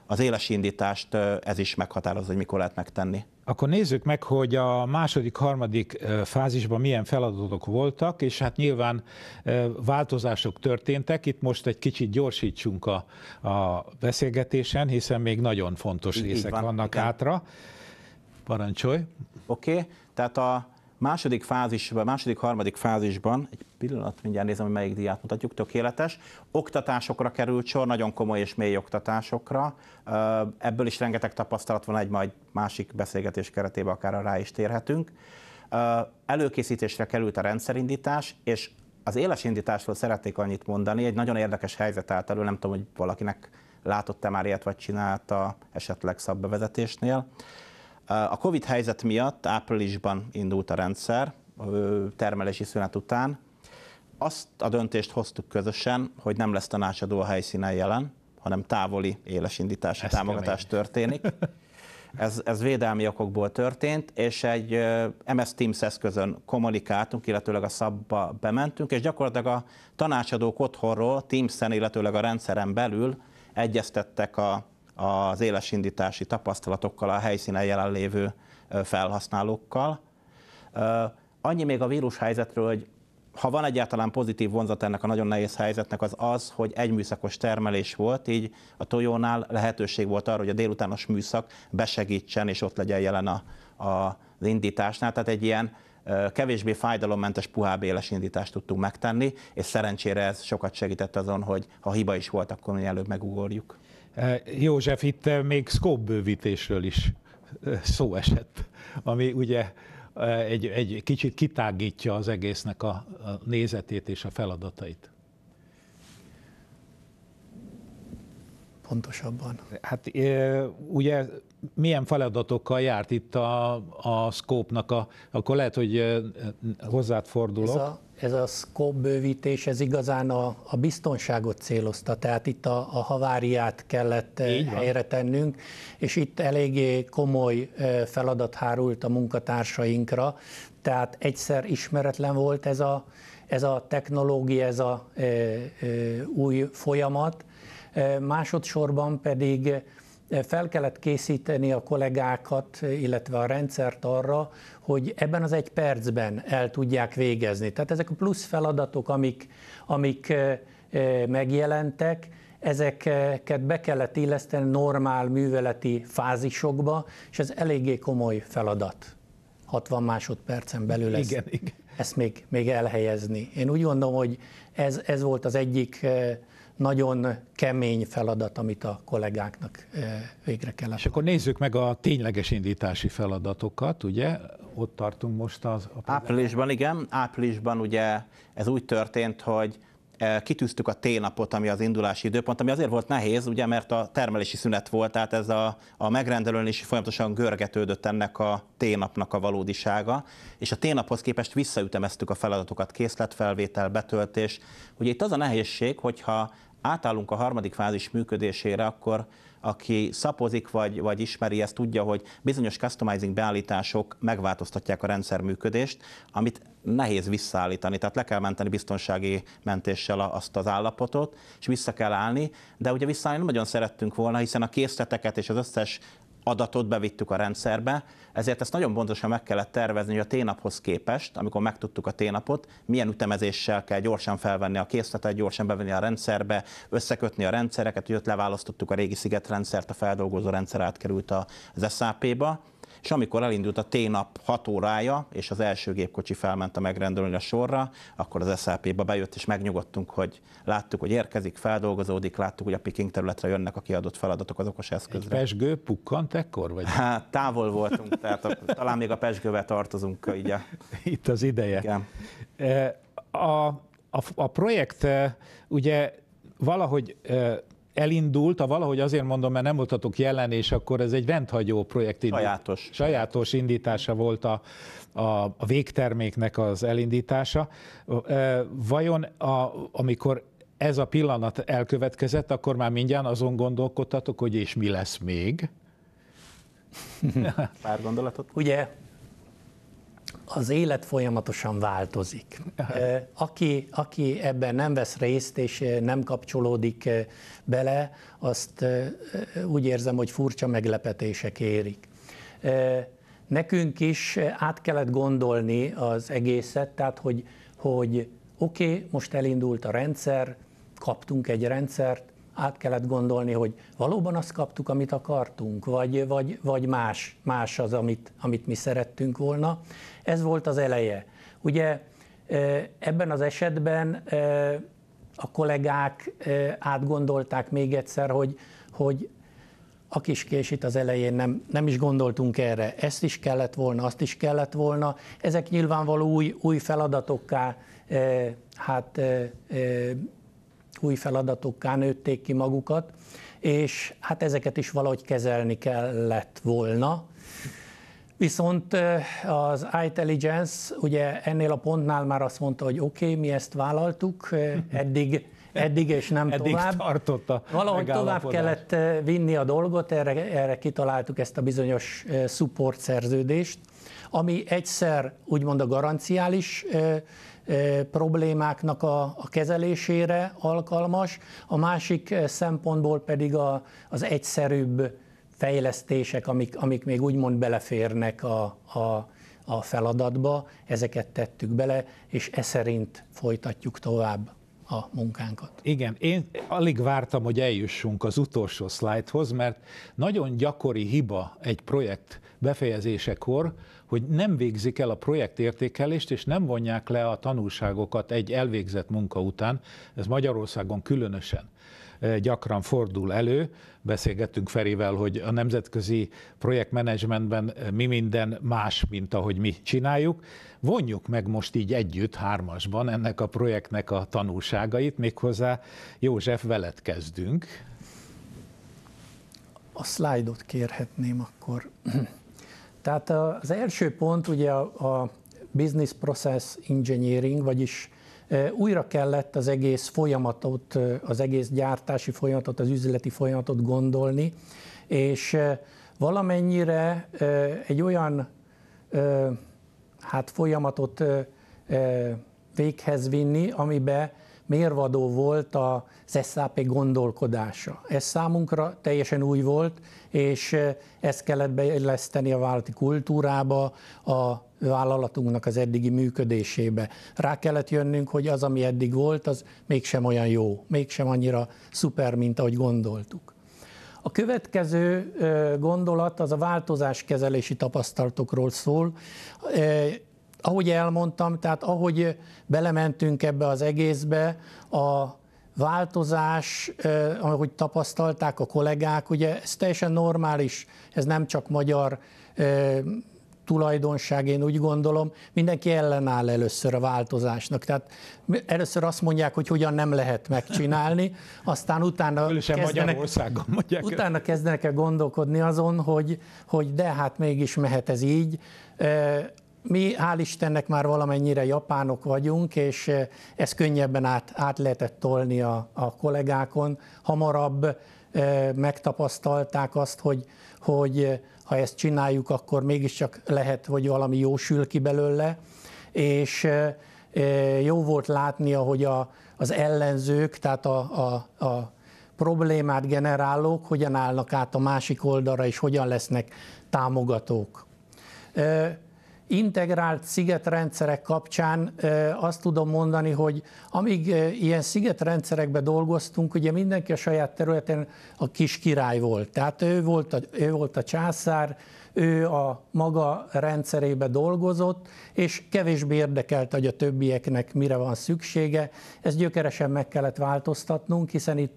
az éles indítást ez is meghatározza, hogy mikor lehet megtenni. Akkor nézzük meg, hogy a második, harmadik fázisban milyen feladatok voltak, és hát nyilván változások történtek. Itt most egy kicsit gyorsítsunk a, a beszélgetésen, hiszen még nagyon fontos részek van, vannak igen. átra. Parancsolj! Oké, okay, tehát a Második fázisban, második, harmadik fázisban, egy pillanat, mindjárt nézem, hogy melyik diát mutatjuk, tökéletes, oktatásokra került sor, nagyon komoly és mély oktatásokra. Ebből is rengeteg tapasztalat van, egy majd másik beszélgetés keretében akár rá is térhetünk. Előkészítésre került a rendszerindítás, és az éles indításról szeretnék annyit mondani, egy nagyon érdekes helyzet állt elő, nem tudom, hogy valakinek látott-e már ilyet, vagy csinálta esetleg szabbevezetésnél. A Covid helyzet miatt áprilisban indult a rendszer, termelési szünet után. Azt a döntést hoztuk közösen, hogy nem lesz tanácsadó a helyszínen jelen, hanem távoli indítási ez támogatás kemény. történik. Ez, ez védelmi okokból történt, és egy MS Teams eszközön kommunikáltunk, illetőleg a szabba bementünk, és gyakorlatilag a tanácsadók otthonról, Teams-en, illetőleg a rendszeren belül egyeztettek a az élesindítási tapasztalatokkal, a helyszínen jelenlévő felhasználókkal. Annyi még a vírushelyzetről, hogy ha van egyáltalán pozitív vonzat ennek a nagyon nehéz helyzetnek, az az, hogy egy műszakos termelés volt, így a tojónál lehetőség volt arra, hogy a délutános műszak besegítsen, és ott legyen jelen a, a, az indításnál. Tehát egy ilyen kevésbé fájdalommentes, puhább éles indítást tudtunk megtenni, és szerencsére ez sokat segített azon, hogy ha hiba is volt, akkor mi előbb megugorjuk. Eh, József, itt eh, még scope bővítésről is eh, szó esett, ami ugye egy, egy kicsit kitágítja az egésznek a, a nézetét és a feladatait. pontosabban? Hát ugye milyen feladatokkal járt itt a, a szkópnak, a, akkor lehet, hogy hozzád fordulok. Ez a, ez a szkóp bővítés, ez igazán a, a biztonságot célozta, tehát itt a, a haváriát kellett helyre tennünk, és itt eléggé komoly feladat hárult a munkatársainkra, tehát egyszer ismeretlen volt ez a, ez a technológia, ez a e, e, új folyamat, másodszorban pedig fel kellett készíteni a kollégákat, illetve a rendszert arra, hogy ebben az egy percben el tudják végezni. Tehát ezek a plusz feladatok, amik, amik megjelentek, ezeket be kellett illeszteni normál műveleti fázisokba, és ez eléggé komoly feladat. 60 másodpercen belül ezt, igen, igen. ezt még, még elhelyezni. Én úgy gondolom, hogy ez, ez volt az egyik nagyon kemény feladat, amit a kollégáknak eh, végre kell És akkor nézzük meg a tényleges indítási feladatokat, ugye? Ott tartunk most az... A áprilisban, igen. Áprilisban ugye ez úgy történt, hogy eh, kitűztük a ténapot, ami az indulási időpont, ami azért volt nehéz, ugye, mert a termelési szünet volt, tehát ez a, a megrendelőn is folyamatosan görgetődött ennek a ténapnak a valódisága, és a ténaphoz képest visszaütemeztük a feladatokat, készletfelvétel, betöltés. Ugye itt az a nehézség, hogyha átállunk a harmadik fázis működésére, akkor aki szapozik vagy, vagy ismeri, ezt tudja, hogy bizonyos customizing beállítások megváltoztatják a rendszer működést, amit nehéz visszaállítani, tehát le kell menteni biztonsági mentéssel azt az állapotot, és vissza kell állni, de ugye visszaállni nagyon szerettünk volna, hiszen a készleteket és az összes adatot bevittük a rendszerbe, ezért ezt nagyon pontosan meg kellett tervezni, hogy a ténaphoz képest, amikor megtudtuk a ténapot, milyen ütemezéssel kell gyorsan felvenni a készletet, gyorsan bevenni a rendszerbe, összekötni a rendszereket, hogy ott leválasztottuk a régi szigetrendszert, a feldolgozó rendszer átkerült az SAP-ba, és amikor elindult a T-nap hat órája, és az első gépkocsi felment a megrendelőn a sorra, akkor az sap ba bejött, és megnyugodtunk, hogy láttuk, hogy érkezik, feldolgozódik, láttuk, hogy a picking területre jönnek a kiadott feladatok az okos eszközre. Egy pesgő pukkant ekkor? Vagy? Hát, távol voltunk, tehát talán még a pesgővel tartozunk. Ugye. Itt az ideje. Igen. E, a, a, a projekt e, ugye valahogy e, elindult, a valahogy azért mondom, mert nem voltatok jelen, és akkor ez egy rendhagyó projekt. Sajátos. Sajátos indítása volt a, a, a végterméknek az elindítása. Vajon a, amikor ez a pillanat elkövetkezett, akkor már mindjárt azon gondolkodtatok, hogy és mi lesz még? Pár gondolatot? Ugye az élet folyamatosan változik. Aki, aki ebben nem vesz részt és nem kapcsolódik bele, azt úgy érzem, hogy furcsa meglepetések érik. Nekünk is át kellett gondolni az egészet, tehát hogy, hogy oké, okay, most elindult a rendszer, kaptunk egy rendszert, át kellett gondolni, hogy valóban azt kaptuk, amit akartunk, vagy, vagy, vagy más, más az, amit, amit mi szerettünk volna, ez volt az eleje. Ugye ebben az esetben a kollégák átgondolták még egyszer, hogy, hogy a kis késit az elején nem, nem is gondoltunk erre. Ezt is kellett volna, azt is kellett volna. Ezek nyilvánvaló új, új feladatokká, hát új feladatokká nőtték ki magukat, és hát ezeket is valahogy kezelni kellett volna. Viszont az iTelligence ugye ennél a pontnál már azt mondta, hogy oké, okay, mi ezt vállaltuk, eddig, eddig és nem eddig tovább. tartott a Valahogy tovább kellett vinni a dolgot, erre, erre kitaláltuk ezt a bizonyos support szerződést, ami egyszer úgymond a garanciális problémáknak a, a kezelésére alkalmas, a másik szempontból pedig a, az egyszerűbb fejlesztések, amik, amik még úgymond beleférnek a, a, a feladatba, ezeket tettük bele, és e szerint folytatjuk tovább a munkánkat. Igen, én alig vártam, hogy eljussunk az utolsó szlájdhoz, mert nagyon gyakori hiba egy projekt befejezésekor, hogy nem végzik el a projektértékelést, és nem vonják le a tanulságokat egy elvégzett munka után, ez Magyarországon különösen gyakran fordul elő. Beszélgettünk Ferivel, hogy a nemzetközi projektmenedzsmentben mi minden más, mint ahogy mi csináljuk. Vonjuk meg most így együtt, hármasban ennek a projektnek a tanulságait, méghozzá József, veled kezdünk. A szlájdot kérhetném akkor. Tehát az első pont ugye a, a business process engineering, vagyis újra kellett az egész folyamatot, az egész gyártási folyamatot, az üzleti folyamatot gondolni, és valamennyire egy olyan hát folyamatot véghez vinni, amibe mérvadó volt az SAP gondolkodása. Ez számunkra teljesen új volt, és ezt kellett beilleszteni a vállalati kultúrába, a vállalatunknak az eddigi működésébe. Rá kellett jönnünk, hogy az, ami eddig volt, az mégsem olyan jó, mégsem annyira szuper, mint ahogy gondoltuk. A következő gondolat az a változás kezelési tapasztalatokról szól. Ahogy elmondtam, tehát ahogy belementünk ebbe az egészbe, a változás, ahogy tapasztalták a kollégák, ugye ez teljesen normális, ez nem csak magyar tulajdonság, én úgy gondolom, mindenki ellenáll először a változásnak. Tehát először azt mondják, hogy hogyan nem lehet megcsinálni, aztán utána kezdenek, utána kezdenek el gondolkodni azon, hogy, hogy de hát mégis mehet ez így. Mi hál' Istennek már valamennyire japánok vagyunk, és ez könnyebben át, át lehetett tolni a, a kollégákon. Hamarabb megtapasztalták azt, hogy, hogy ha ezt csináljuk, akkor mégiscsak lehet, hogy valami jó sül ki belőle, és jó volt látni, ahogy a, az ellenzők, tehát a, a, a problémát generálók hogyan állnak át a másik oldalra, és hogyan lesznek támogatók integrált szigetrendszerek kapcsán azt tudom mondani, hogy amíg ilyen szigetrendszerekbe dolgoztunk, ugye mindenki a saját területen a kis király volt. Tehát ő volt a, ő volt a császár, ő a maga rendszerébe dolgozott, és kevésbé érdekelt, hogy a többieknek mire van szüksége. Ezt gyökeresen meg kellett változtatnunk, hiszen itt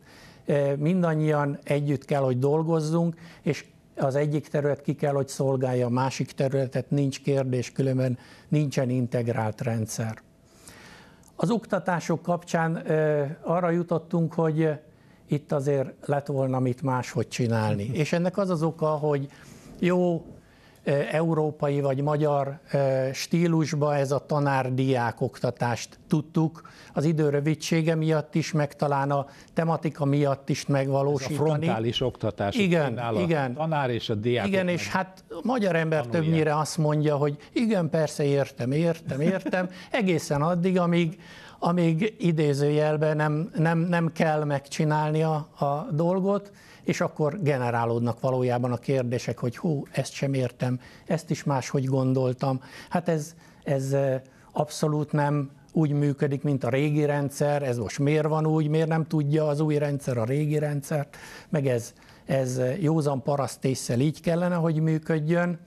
mindannyian együtt kell, hogy dolgozzunk, és az egyik terület ki kell, hogy szolgálja a másik területet, nincs kérdés, különben nincsen integrált rendszer. Az oktatások kapcsán arra jutottunk, hogy itt azért lett volna mit máshogy csinálni. És ennek az az oka, hogy jó európai vagy magyar stílusba ez a tanár-diák oktatást tudtuk az idő rövidsége miatt is, meg talán a tematika miatt is megvalósítani. Ez a frontális oktatás. Igen, a igen. A tanár és a diák. Igen, és hát a magyar ember tanulják. többnyire azt mondja, hogy igen, persze értem, értem, értem, egészen addig, amíg amíg idézőjelben nem, nem, nem kell megcsinálni a, a dolgot, és akkor generálódnak valójában a kérdések, hogy hú, ezt sem értem, ezt is máshogy gondoltam. Hát ez, ez eh, abszolút nem úgy működik, mint a régi rendszer, ez most miért van úgy, miért nem tudja az új rendszer a régi rendszert, meg ez, ez eh, józan parasztésszel így kellene, hogy működjön,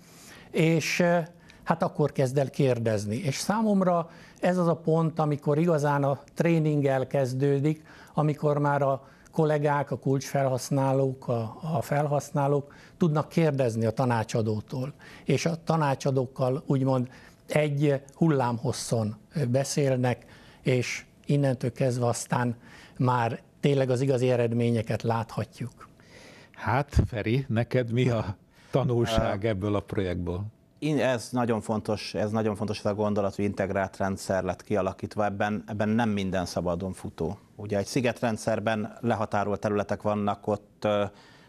és eh, hát akkor kezd el kérdezni. És számomra ez az a pont, amikor igazán a tréning elkezdődik, amikor már a kollégák, a kulcsfelhasználók, a, a felhasználók tudnak kérdezni a tanácsadótól, és a tanácsadókkal úgymond egy hullámhosszon beszélnek, és innentől kezdve aztán már tényleg az igazi eredményeket láthatjuk. Hát, Feri, neked mi a tanulság ebből a projektből? ez nagyon fontos, ez nagyon fontos, ez a gondolat, hogy integrált rendszer lett kialakítva, ebben, ebben nem minden szabadon futó. Ugye egy szigetrendszerben lehatárolt területek vannak, ott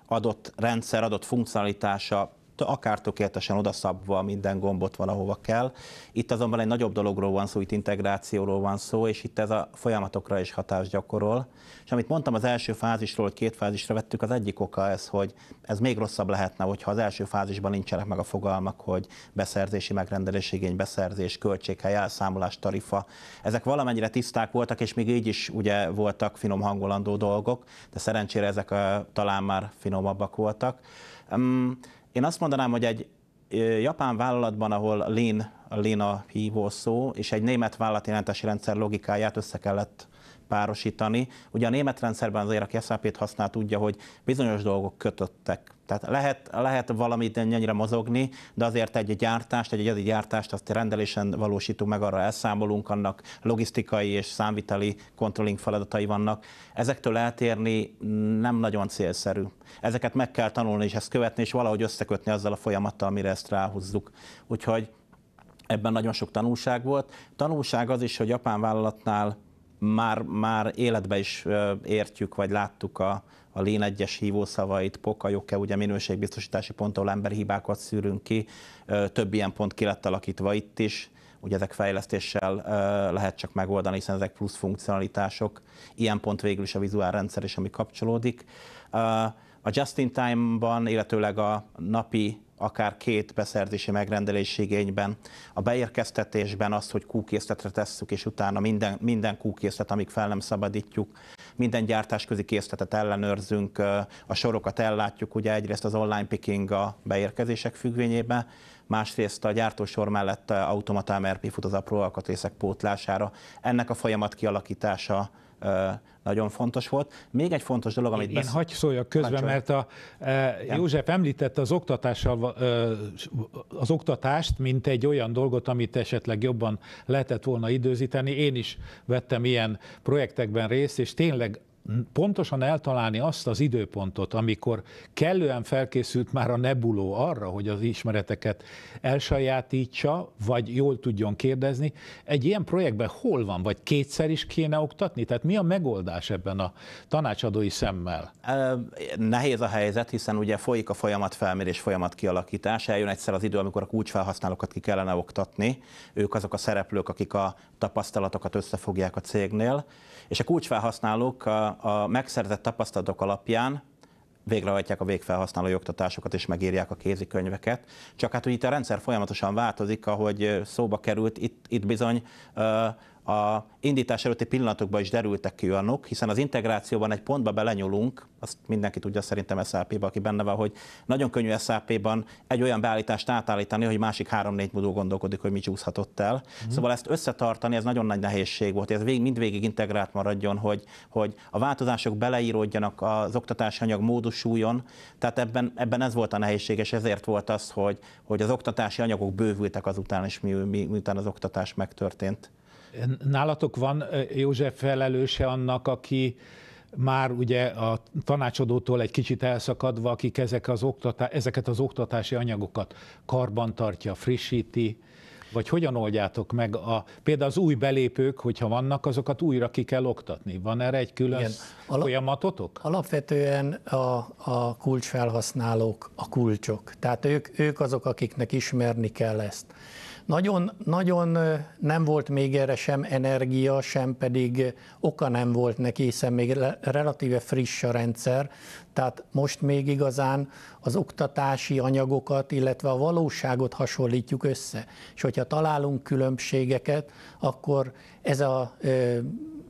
adott rendszer, adott funkcionalitása akár tökéletesen odaszabva minden gombot van, ahova kell. Itt azonban egy nagyobb dologról van szó, itt integrációról van szó, és itt ez a folyamatokra is hatást gyakorol. És amit mondtam az első fázisról, hogy két fázisra vettük, az egyik oka ez, hogy ez még rosszabb lehetne, hogyha az első fázisban nincsenek meg a fogalmak, hogy beszerzési megrendelés igény, beszerzés, költséghely, elszámolás, tarifa. Ezek valamennyire tiszták voltak, és még így is ugye voltak finom hangolandó dolgok, de szerencsére ezek a, talán már finomabbak voltak. Um, én azt mondanám, hogy egy japán vállalatban, ahol lén lean a hívó szó, és egy német vállalatjelentési rendszer logikáját össze kellett párosítani. Ugye a német rendszerben azért, aki SAP-t használ, tudja, hogy bizonyos dolgok kötöttek tehát lehet, lehet valamit ennyire mozogni, de azért egy gyártást, egy egyedi gyártást azt rendelésen valósítunk meg, arra elszámolunk, annak logisztikai és számviteli kontrolling feladatai vannak. Ezektől eltérni nem nagyon célszerű. Ezeket meg kell tanulni és ezt követni, és valahogy összekötni azzal a folyamattal, amire ezt ráhúzzuk. Úgyhogy ebben nagyon sok tanulság volt. Tanulság az is, hogy japán vállalatnál már, már életbe is értjük, vagy láttuk a, a lén egyes hívószavait, pokajok-e, ugye minőségbiztosítási pont, ahol emberi hibákat szűrünk ki, több ilyen pont ki lett alakítva itt is, ugye ezek fejlesztéssel lehet csak megoldani, hiszen ezek plusz funkcionalitások, ilyen pont végül is a vizuál rendszer is, ami kapcsolódik. A just-in-time-ban, illetőleg a napi akár két beszerzési megrendelési igényben, a beérkeztetésben azt, hogy kúkészletre tesszük, és utána minden, minden kúkészlet, amíg fel nem szabadítjuk, minden gyártásközi készletet ellenőrzünk, a sorokat ellátjuk, ugye egyrészt az online picking a beérkezések függvényében, másrészt a gyártósor mellett automata MRP fut az apró alkatrészek pótlására. Ennek a folyamat kialakítása nagyon fontos volt. Még egy fontos dolog, amit... Én, besz... én hagyj szóljak közben, mert a, e, József említette az, oktatással, az oktatást, mint egy olyan dolgot, amit esetleg jobban lehetett volna időzíteni. Én is vettem ilyen projektekben részt, és tényleg pontosan eltalálni azt az időpontot, amikor kellően felkészült már a nebuló arra, hogy az ismereteket elsajátítsa, vagy jól tudjon kérdezni, egy ilyen projektben hol van, vagy kétszer is kéne oktatni? Tehát mi a megoldás ebben a tanácsadói szemmel? Nehéz a helyzet, hiszen ugye folyik a folyamat felmérés, folyamat kialakítás, eljön egyszer az idő, amikor a kulcsfelhasználókat ki kellene oktatni, ők azok a szereplők, akik a tapasztalatokat összefogják a cégnél, és a kulcsfelhasználók a, a megszerzett tapasztalatok alapján végrehajtják a végfelhasználói oktatásokat és megírják a kézikönyveket. Csak hát, hogy itt a rendszer folyamatosan változik, ahogy szóba került, itt, itt bizony a indítás előtti pillanatokban is derültek ki olyanok, hiszen az integrációban egy pontba belenyúlunk, azt mindenki tudja szerintem SAP-ba, aki benne van, hogy nagyon könnyű SAP-ban egy olyan beállítást átállítani, hogy másik három-négy modul gondolkodik, hogy mi csúszhatott el. Mm. Szóval ezt összetartani, ez nagyon nagy nehézség volt, ez vég, mindvégig integrált maradjon, hogy, hogy a változások beleíródjanak az oktatási anyag módosuljon, tehát ebben, ebben ez volt a nehézség, és ezért volt az, hogy, hogy az oktatási anyagok bővültek azután és mi, mi, miután az oktatás megtörtént. Nálatok van József felelőse annak, aki már ugye a tanácsadótól egy kicsit elszakadva, akik ezek az oktatá- ezeket az oktatási anyagokat karbantartja, frissíti, vagy hogyan oldjátok meg a, például az új belépők, hogyha vannak, azokat újra ki kell oktatni? Van erre egy külön Igen. Alap, folyamatotok? Alapvetően a, a kulcsfelhasználók a kulcsok. Tehát ők, ők azok, akiknek ismerni kell ezt. Nagyon, nagyon nem volt még erre sem energia, sem pedig oka nem volt neki, hiszen még relatíve friss a rendszer, tehát most még igazán az oktatási anyagokat, illetve a valóságot hasonlítjuk össze. És hogyha találunk különbségeket, akkor ez a,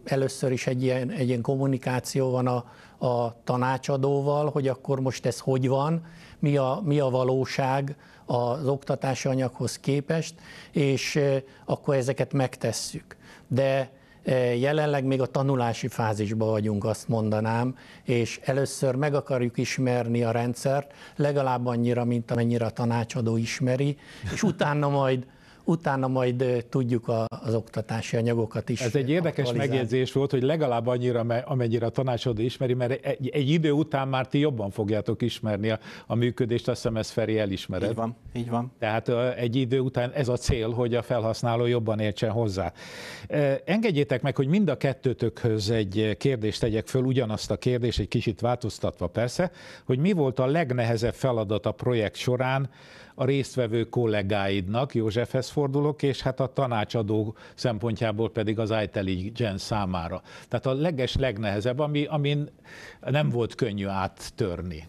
először is egy ilyen, egy ilyen kommunikáció van a, a tanácsadóval, hogy akkor most ez hogy van, mi a, mi a valóság, az oktatási anyaghoz képest, és akkor ezeket megtesszük. De jelenleg még a tanulási fázisban vagyunk, azt mondanám, és először meg akarjuk ismerni a rendszert, legalább annyira, mint amennyire a tanácsadó ismeri, és utána majd utána majd tudjuk a, az oktatási anyagokat is. Ez egy érdekes megjegyzés volt, hogy legalább annyira, amennyire a tanácsod ismeri, mert egy, egy idő után már ti jobban fogjátok ismerni a, a működést, azt hiszem ez Feri elismered. Így van, így van. Tehát egy idő után ez a cél, hogy a felhasználó jobban értsen hozzá. Engedjétek meg, hogy mind a kettőtökhöz egy kérdést tegyek föl, ugyanazt a kérdést, egy kicsit változtatva persze, hogy mi volt a legnehezebb feladat a projekt során a résztvevő kollégáidnak, Józsefhez fordulok, és hát a tanácsadó szempontjából pedig az intelligence számára. Tehát a leges legnehezebb, ami, amin nem volt könnyű áttörni.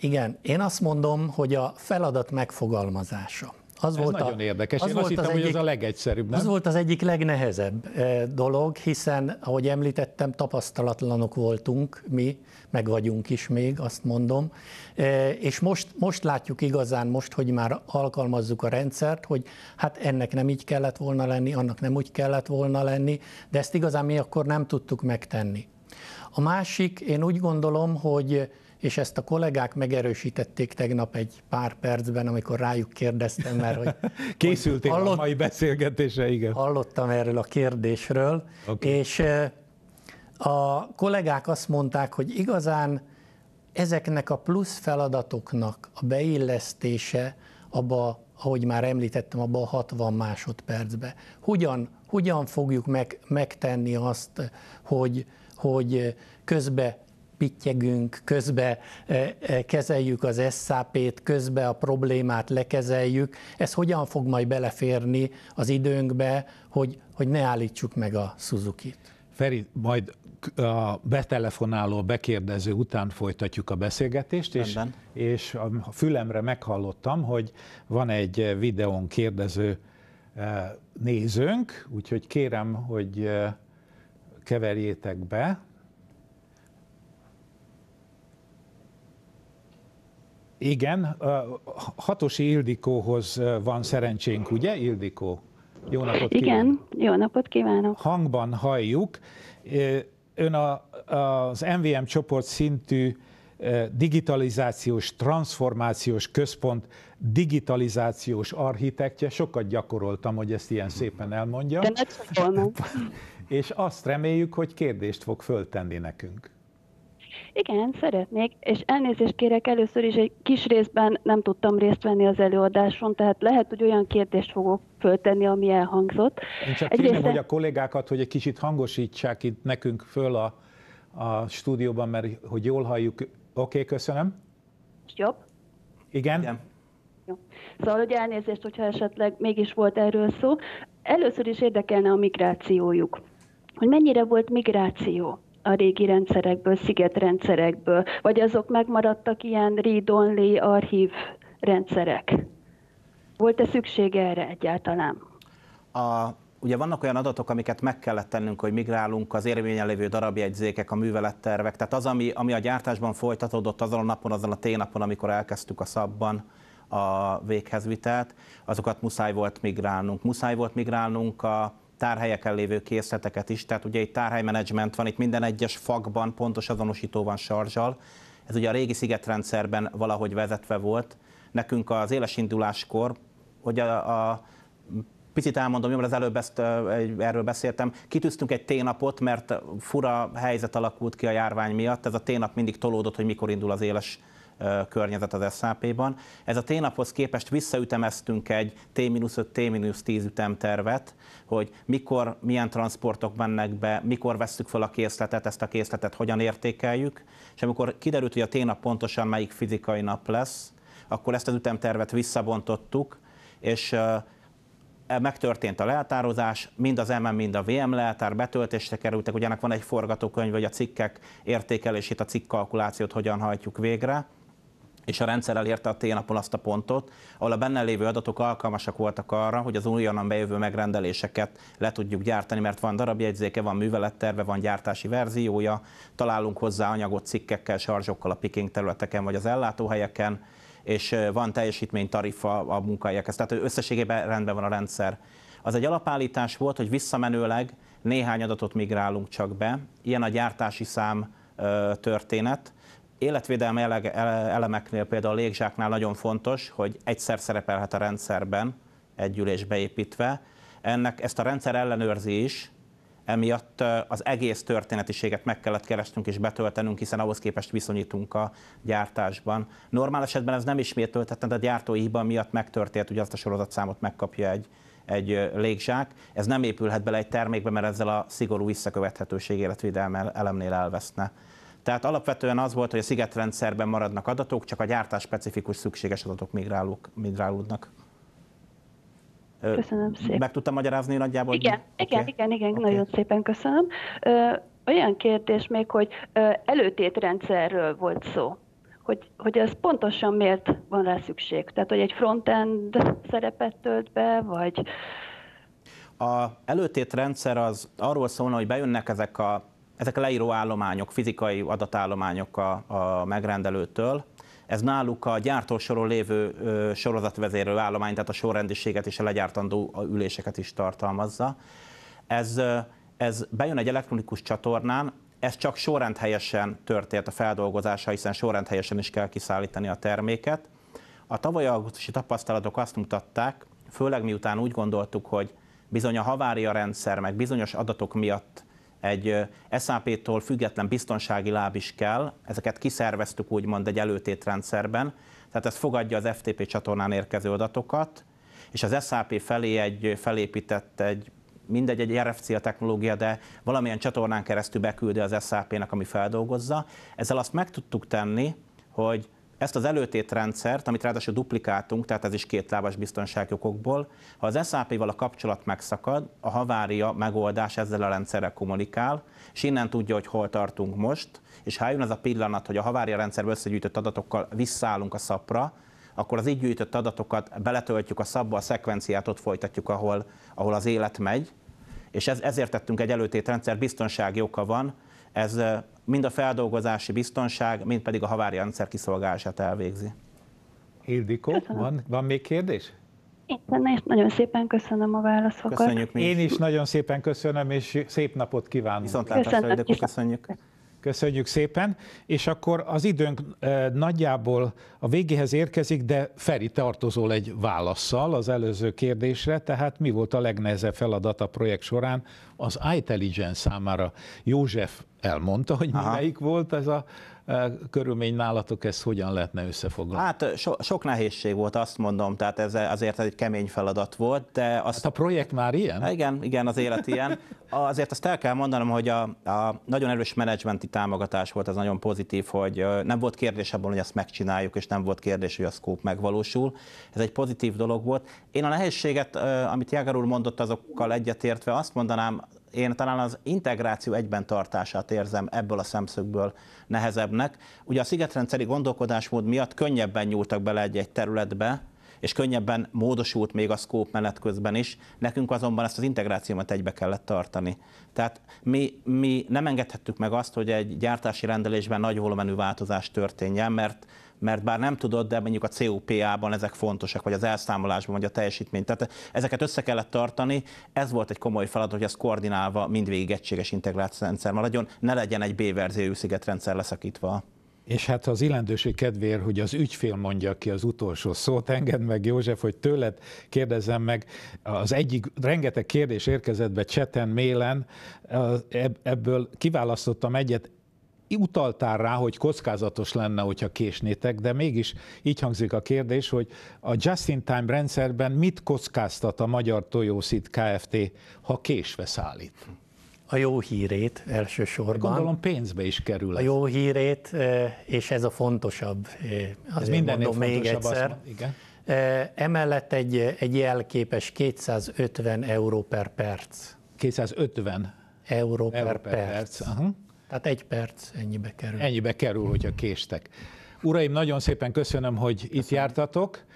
Igen, én azt mondom, hogy a feladat megfogalmazása. Az ez volt nagyon a, érdekes, az én volt azt hittem, az hogy egyik, ez a legegyszerűbb, nem? Az volt az egyik legnehezebb eh, dolog, hiszen, ahogy említettem, tapasztalatlanok voltunk mi, meg vagyunk is még, azt mondom, eh, és most, most látjuk igazán most, hogy már alkalmazzuk a rendszert, hogy hát ennek nem így kellett volna lenni, annak nem úgy kellett volna lenni, de ezt igazán mi akkor nem tudtuk megtenni. A másik, én úgy gondolom, hogy és ezt a kollégák megerősítették tegnap egy pár percben, amikor rájuk kérdeztem, mert hogy... Készültél hallott, a mai beszélgetése, igen. Hallottam erről a kérdésről, okay. és a kollégák azt mondták, hogy igazán ezeknek a plusz feladatoknak a beillesztése abba, ahogy már említettem, abba a 60 másodpercbe. Hogyan, hogyan fogjuk meg, megtenni azt, hogy, hogy közbe pittyegünk, közbe e, e, kezeljük az SAP-t, közbe a problémát lekezeljük. Ez hogyan fog majd beleférni az időnkbe, hogy, hogy ne állítsuk meg a Suzuki-t? Feri, majd a betelefonáló, bekérdező után folytatjuk a beszélgetést, és, és a fülemre meghallottam, hogy van egy videón kérdező e, nézőnk, úgyhogy kérem, hogy keverjétek be, Igen, Hatosi Ildikóhoz van szerencsénk, ugye, Ildikó? Jó napot kívánok! Igen, jó napot kívánok! Hangban halljuk. Ön a, az MVM csoport szintű digitalizációs, transformációs központ digitalizációs architektje. Sokat gyakoroltam, hogy ezt ilyen szépen elmondja. De És azt reméljük, hogy kérdést fog föltenni nekünk. Igen, szeretnék, és elnézést kérek először is, egy kis részben nem tudtam részt venni az előadáson, tehát lehet, hogy olyan kérdést fogok föltenni, ami elhangzott. Én csak kérném, része... hogy a kollégákat, hogy egy kicsit hangosítsák itt nekünk föl a, a stúdióban, mert hogy jól halljuk. Oké, okay, köszönöm. Jobb? Igen. Igen. Jó. Szóval, hogy elnézést, hogyha esetleg mégis volt erről szó. Először is érdekelne a migrációjuk. Hogy mennyire volt migráció? a régi rendszerekből, szigetrendszerekből, vagy azok megmaradtak ilyen read-only archív rendszerek? Volt-e szükség erre egyáltalán? A, ugye vannak olyan adatok, amiket meg kellett tennünk, hogy migrálunk, az érvényen lévő darabjegyzékek, a művelettervek, tehát az, ami, ami a gyártásban folytatódott azon a napon, azon a ténapon, amikor elkezdtük a szabban, a véghezvitelt, azokat muszáj volt migrálnunk. Muszáj volt migrálnunk a tárhelyeken lévő készleteket is, tehát ugye itt tárhelymenedzsment van, itt minden egyes fakban pontos azonosító van sarzsal, ez ugye a régi szigetrendszerben valahogy vezetve volt, nekünk az induláskor, hogy a, a picit elmondom, jól az előbb ezt, erről beszéltem, kitűztünk egy ténapot, mert fura helyzet alakult ki a járvány miatt, ez a ténap mindig tolódott, hogy mikor indul az éles környezet az SAP-ban. Ez a ténaphoz képest visszaütemeztünk egy T-5, T-10 ütemtervet, hogy mikor, milyen transportok mennek be, mikor vesszük fel a készletet, ezt a készletet hogyan értékeljük, és amikor kiderült, hogy a ténap pontosan melyik fizikai nap lesz, akkor ezt az ütemtervet visszabontottuk, és e, megtörtént a leltározás, mind az MM, mind a VM leltár betöltésre kerültek, ennek van egy forgatókönyv, hogy a cikkek értékelését, a cikk kalkulációt hogyan hajtjuk végre, és a rendszer elérte a T-napon azt a pontot, ahol a benne lévő adatok alkalmasak voltak arra, hogy az újonnan bejövő megrendeléseket le tudjuk gyártani, mert van darabjegyzéke, van műveletterve, van gyártási verziója, találunk hozzá anyagot cikkekkel, sarzsokkal a picking területeken vagy az ellátóhelyeken, és van teljesítménytarifa a munkahelyekhez. Tehát összességében rendben van a rendszer. Az egy alapállítás volt, hogy visszamenőleg néhány adatot migrálunk csak be. Ilyen a gyártási szám történet, életvédelmi ele elemeknél, például a légzsáknál nagyon fontos, hogy egyszer szerepelhet a rendszerben egy ülés beépítve. Ennek ezt a rendszer ellenőrzi is, emiatt az egész történetiséget meg kellett keresnünk és betöltenünk, hiszen ahhoz képest viszonyítunk a gyártásban. Normál esetben ez nem ismétlődhetne, de a gyártói hiba miatt megtörtént, hogy azt a sorozatszámot megkapja egy, egy légzsák. Ez nem épülhet bele egy termékbe, mert ezzel a szigorú visszakövethetőség életvédelme elemnél elveszne. Tehát alapvetően az volt, hogy a szigetrendszerben maradnak adatok, csak a gyártás specifikus szükséges adatok migrálók, migrálódnak. Köszönöm szépen. Meg tudtam magyarázni nagyjából? Igen, okay. igen, igen, igen, okay. nagyon szépen köszönöm. Olyan kérdés még, hogy előtétrendszerről volt szó hogy, hogy ez pontosan miért van rá szükség? Tehát, hogy egy frontend szerepet tölt be, vagy... A előtét rendszer az arról szólna, hogy bejönnek ezek a ezek a leíró állományok, fizikai adatállományok a, a megrendelőtől, ez náluk a gyártósoron lévő sorozatvezérő állomány, tehát a sorrendiséget és a legyártandó üléseket is tartalmazza. Ez, ez bejön egy elektronikus csatornán, ez csak sorrendhelyesen történt a feldolgozása, hiszen sorrendhelyesen is kell kiszállítani a terméket. A tavaly augusztusi tapasztalatok azt mutatták, főleg miután úgy gondoltuk, hogy bizony a havária rendszer, meg bizonyos adatok miatt egy SAP-tól független biztonsági láb is kell, ezeket kiszerveztük úgymond egy előtétrendszerben, tehát ez fogadja az FTP csatornán érkező adatokat, és az SAP felé egy felépített egy mindegy, egy RFC a technológia, de valamilyen csatornán keresztül beküldi az sap nek ami feldolgozza. Ezzel azt meg tudtuk tenni, hogy ezt az előtétrendszert, amit ráadásul duplikáltunk, tehát ez is két lábas biztonsági okokból, ha az SAP-val a kapcsolat megszakad, a havária megoldás ezzel a rendszerrel kommunikál, és innen tudja, hogy hol tartunk most, és ha jön az a pillanat, hogy a havária rendszerből összegyűjtött adatokkal visszaállunk a szapra, akkor az így gyűjtött adatokat beletöltjük a szabba, a szekvenciát ott folytatjuk, ahol, ahol az élet megy, és ez, ezért tettünk egy előtétrendszer, biztonsági oka van, ez mind a feldolgozási biztonság, mind pedig a havári rendszer kiszolgálását elvégzi. Ildikó, van, van még kérdés? Én nagyon szépen köszönöm a válaszokat. Köszönjük mi is. Én is nagyon szépen köszönöm, és szép napot kívánok. Viszontlátásra, köszönöm. Ildikó, köszönjük. Köszönjük szépen, és akkor az időnk eh, nagyjából a végéhez érkezik, de Feri tartozol egy válaszsal az előző kérdésre, tehát mi volt a legnehezebb feladat a projekt során az iTelligence számára? József elmondta, hogy melyik volt ez a körülmény nálatok ezt hogyan lehetne összefoglalni? Hát so, sok nehézség volt, azt mondom, tehát ez azért egy kemény feladat volt, de azt... Hát a projekt már ilyen? Igen, igen, az élet ilyen. Azért azt el kell mondanom, hogy a, a nagyon erős menedzsmenti támogatás volt, az nagyon pozitív, hogy nem volt kérdés abban, hogy ezt megcsináljuk, és nem volt kérdés, hogy a scope megvalósul. Ez egy pozitív dolog volt. Én a nehézséget, amit Jágar úr mondott, azokkal egyetértve azt mondanám, én talán az integráció egyben tartását érzem ebből a szemszögből nehezebbnek. Ugye a szigetrendszeri gondolkodásmód miatt könnyebben nyúltak bele egy-egy területbe, és könnyebben módosult még a szkóp menet közben is, nekünk azonban ezt az integrációmat egybe kellett tartani. Tehát mi, mi nem engedhettük meg azt, hogy egy gyártási rendelésben nagy volumenű változás történjen, mert mert bár nem tudod, de mondjuk a CUPA-ban ezek fontosak, vagy az elszámolásban, vagy a teljesítmény. Tehát ezeket össze kellett tartani, ez volt egy komoly feladat, hogy ez koordinálva mindvégig egységes integrációs rendszer maradjon, ne legyen egy B-verziójú szigetrendszer leszakítva. És hát az illendőség kedvéért, hogy az ügyfél mondja ki az utolsó szót, engedd meg József, hogy tőled kérdezem meg, az egyik, rengeteg kérdés érkezett be cseten, mélen, ebből kiválasztottam egyet, utaltál rá, hogy kockázatos lenne, hogyha késnétek, de mégis így hangzik a kérdés, hogy a just-in-time rendszerben mit kockáztat a magyar tojószit Kft., ha késve szállít? A jó hírét elsősorban. Gondolom pénzbe is kerül. A jó hírét, eh, és ez a fontosabb. Eh, ez mindennél mondom még egyszer. Mond, igen. Eh, emellett egy, egy jelképes 250 euró per perc. 250 euró per, euró per perc. perc. Uh-huh. Tehát egy perc ennyibe kerül. Ennyibe kerül, hogyha késtek. Uraim, nagyon szépen köszönöm, hogy köszönöm. itt jártatok.